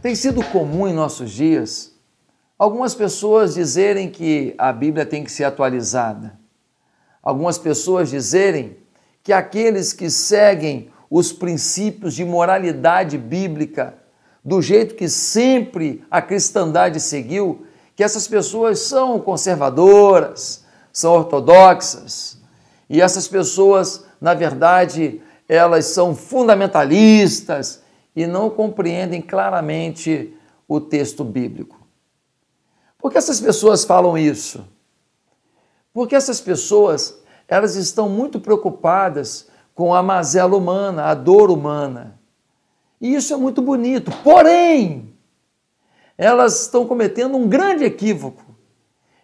Tem sido comum em nossos dias algumas pessoas dizerem que a Bíblia tem que ser atualizada. Algumas pessoas dizerem que aqueles que seguem os princípios de moralidade bíblica do jeito que sempre a cristandade seguiu, que essas pessoas são conservadoras, são ortodoxas. E essas pessoas, na verdade, elas são fundamentalistas e não compreendem claramente o texto bíblico. Por que essas pessoas falam isso? Porque essas pessoas, elas estão muito preocupadas com a mazela humana, a dor humana. E isso é muito bonito. Porém, elas estão cometendo um grande equívoco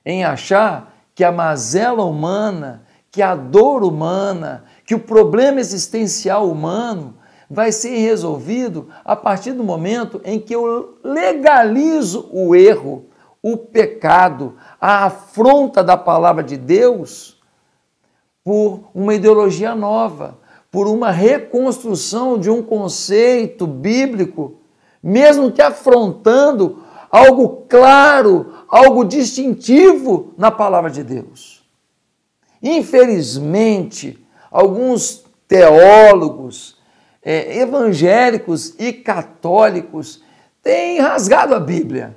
em achar que a mazela humana, que a dor humana, que o problema existencial humano vai ser resolvido a partir do momento em que eu legalizo o erro, o pecado, a afronta da palavra de Deus por uma ideologia nova, por uma reconstrução de um conceito bíblico, mesmo que afrontando algo claro, algo distintivo na palavra de Deus. Infelizmente, alguns teólogos, é, evangélicos e católicos têm rasgado a Bíblia.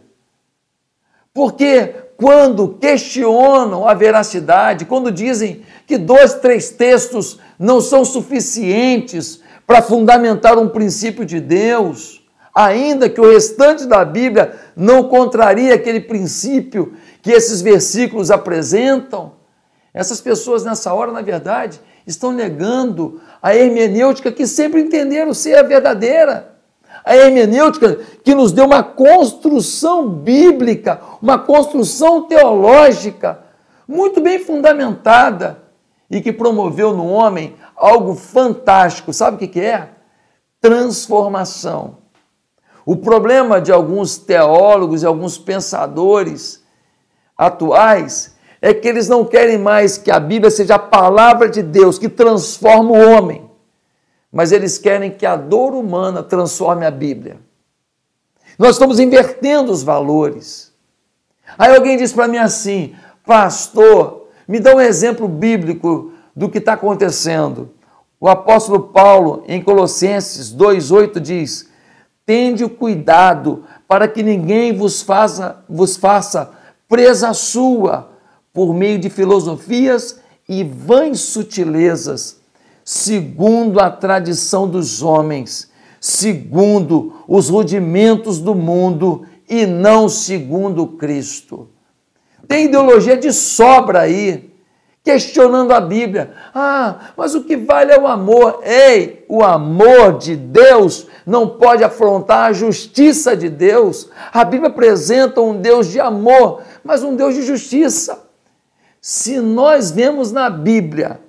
Porque quando questionam a veracidade, quando dizem que dois, três textos não são suficientes para fundamentar um princípio de Deus, ainda que o restante da Bíblia não contraria aquele princípio que esses versículos apresentam, essas pessoas nessa hora, na verdade, estão negando a hermenêutica que sempre entenderam ser a verdadeira. A hermenêutica que nos deu uma construção bíblica, uma construção teológica muito bem fundamentada e que promoveu no homem algo fantástico. Sabe o que é? Transformação. O problema de alguns teólogos e alguns pensadores atuais é que eles não querem mais que a Bíblia seja a palavra de Deus que transforma o homem, mas eles querem que a dor humana transforme a Bíblia. Nós estamos invertendo os valores. Aí alguém diz para mim assim, pastor, me dá um exemplo bíblico do que está acontecendo. O apóstolo Paulo, em Colossenses 2,8, diz: Tende cuidado para que ninguém vos faça, vos faça presa sua por meio de filosofias e vãs sutilezas, segundo a tradição dos homens, segundo os rudimentos do mundo e não segundo Cristo. Tem ideologia de sobra aí, questionando a Bíblia. Ah, mas o que vale é o amor. Ei, o amor de Deus não pode afrontar a justiça de Deus. A Bíblia apresenta um Deus de amor, mas um Deus de justiça. Se nós vemos na Bíblia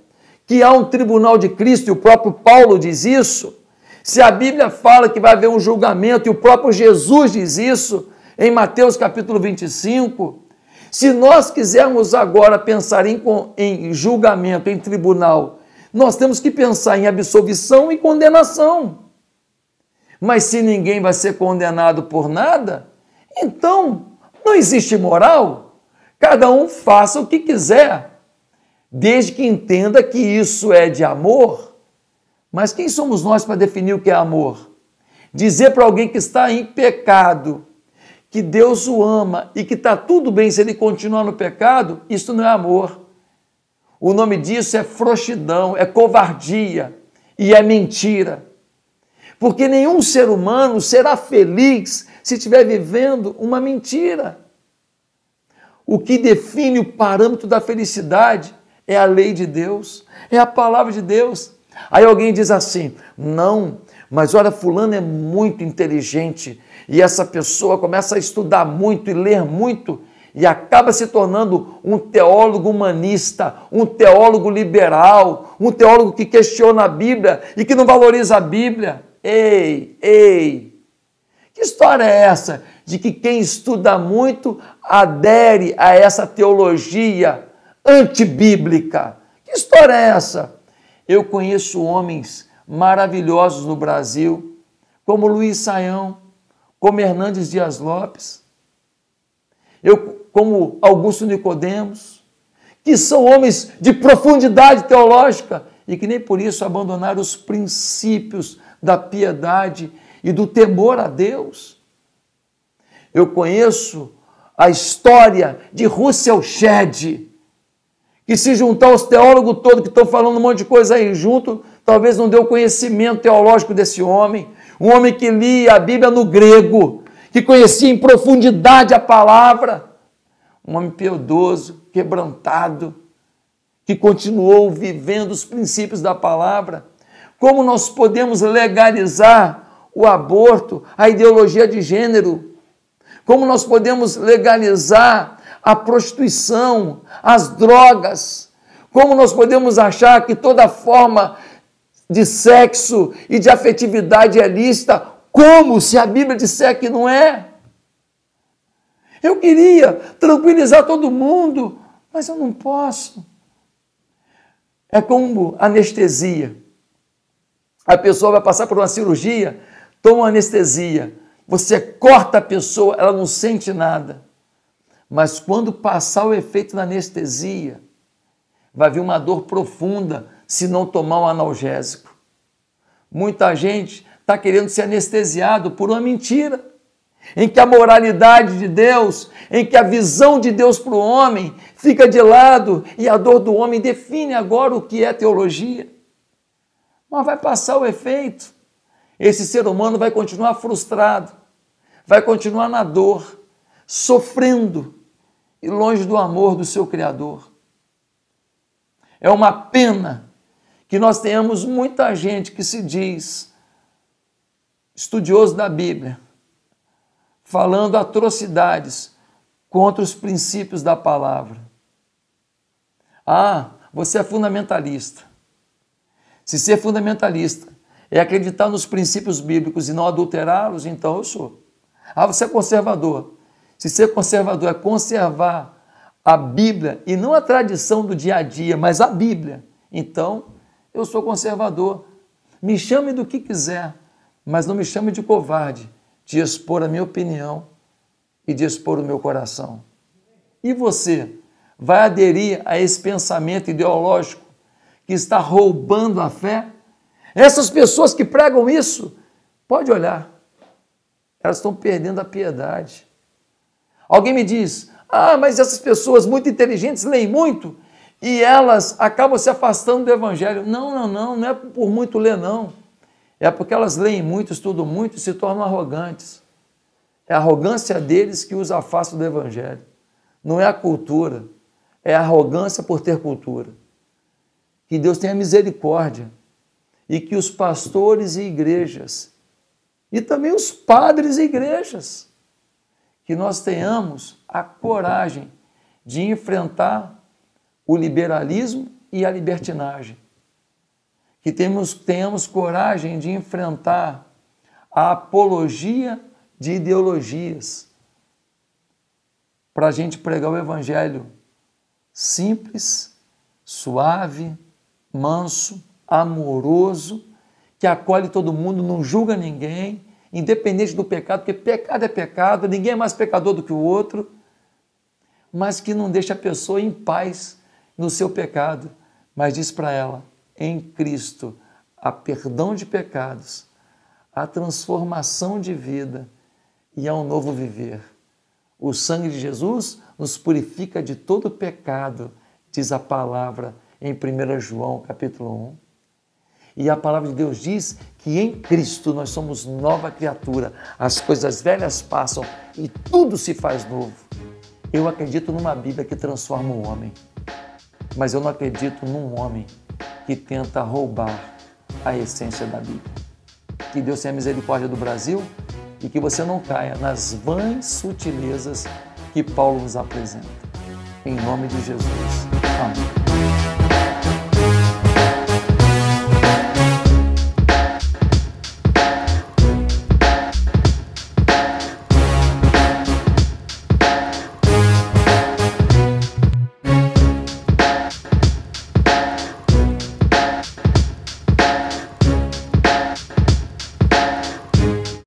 que há um tribunal de Cristo, e o próprio Paulo diz isso, se a Bíblia fala que vai haver um julgamento, e o próprio Jesus diz isso em Mateus capítulo 25, se nós quisermos agora pensar em, em julgamento, em tribunal, nós temos que pensar em absolvição e condenação. Mas se ninguém vai ser condenado por nada, então não existe moral. Cada um faça o que quiser, desde que entenda que isso é de amor. Mas quem somos nós para definir o que é amor? Dizer para alguém que está em pecado que Deus o ama e que está tudo bem se ele continuar no pecado, isso não é amor. O nome disso é frouxidão, é covardia e é mentira. Porque nenhum ser humano será feliz se estiver vivendo uma mentira. O que define o parâmetro da felicidade é a lei de Deus, é a palavra de Deus. Aí alguém diz assim: não, mas olha, Fulano é muito inteligente e essa pessoa começa a estudar muito e ler muito e acaba se tornando um teólogo humanista, um teólogo liberal, um teólogo que questiona a Bíblia e que não valoriza a Bíblia. Ei, ei, que história é essa de que quem estuda muito adere a essa teologia antibíblica. Que história é essa? Eu conheço homens maravilhosos no Brasil, como Luiz Saião, como Hernandes Dias Lopes, eu, como Augusto Nicodemos, que são homens de profundidade teológica e que nem por isso abandonaram os princípios da piedade e do temor a Deus. Eu conheço a história de Russell Shedd, que se juntar aos teólogos todos que estão falando um monte de coisa aí junto, talvez não deu conhecimento teológico desse homem. Um homem que lia a Bíblia no grego, que conhecia em profundidade a palavra. Um homem piedoso, quebrantado, que continuou vivendo os princípios da palavra. Como nós podemos legalizar o aborto, a ideologia de gênero, como nós podemos legalizar a prostituição, as drogas? Como nós podemos achar que toda forma de sexo e de afetividade é lista? Como se a Bíblia disser que não é? Eu queria tranquilizar todo mundo, mas eu não posso. É como anestesia. A pessoa vai passar por uma cirurgia, toma anestesia. Você corta a pessoa, ela não sente nada. Mas quando passar o efeito da anestesia, vai vir uma dor profunda se não tomar um analgésico. Muita gente está querendo ser anestesiado por uma mentira, em que a moralidade de Deus, em que a visão de Deus para o homem fica de lado e a dor do homem define agora o que é teologia. Mas vai passar o efeito. Esse ser humano vai continuar frustrado, vai continuar na dor, sofrendo e longe do amor do seu Criador. É uma pena que nós tenhamos muita gente que se diz estudioso da Bíblia, falando atrocidades contra os princípios da palavra. Ah, você é fundamentalista. Se ser fundamentalista é acreditar nos princípios bíblicos e não adulterá-los, então eu sou. Ah, você é conservador. Se ser conservador é conservar a Bíblia e não a tradição do dia a dia, mas a Bíblia, então eu sou conservador. Me chame do que quiser, mas não me chame de covarde, de expor a minha opinião e de expor o meu coração. E você vai aderir a esse pensamento ideológico que está roubando a fé? Essas pessoas que pregam isso, pode olhar elas estão perdendo a piedade. Alguém me diz: ah, mas essas pessoas muito inteligentes leem muito e elas acabam se afastando do Evangelho. Não, não, não, não é por muito ler, não. É porque elas leem muito, estudam muito e se tornam arrogantes. É a arrogância deles que os afasta do Evangelho. Não é a cultura, é a arrogância por ter cultura. Que Deus tenha misericórdia e que os pastores e igrejas e também os padres e igrejas, que nós tenhamos a coragem de enfrentar o liberalismo e a libertinagem. Que temos, tenhamos coragem de enfrentar a apologia de ideologias. Para a gente pregar o evangelho simples, suave, manso, amoroso que acolhe todo mundo, não julga ninguém, independente do pecado, porque pecado é pecado, ninguém é mais pecador do que o outro, mas que não deixa a pessoa em paz no seu pecado, mas diz para ela: em Cristo há perdão de pecados, há transformação de vida e há um novo viver. O sangue de Jesus nos purifica de todo pecado, diz a palavra em 1 João capítulo 1. E a palavra de Deus diz que em Cristo nós somos nova criatura, as coisas velhas passam e tudo se faz novo. Eu acredito numa Bíblia que transforma o homem, mas eu não acredito num homem que tenta roubar a essência da Bíblia. Que Deus tenha misericórdia do Brasil e que você não caia nas vãs sutilezas que Paulo nos apresenta. Em nome de Jesus.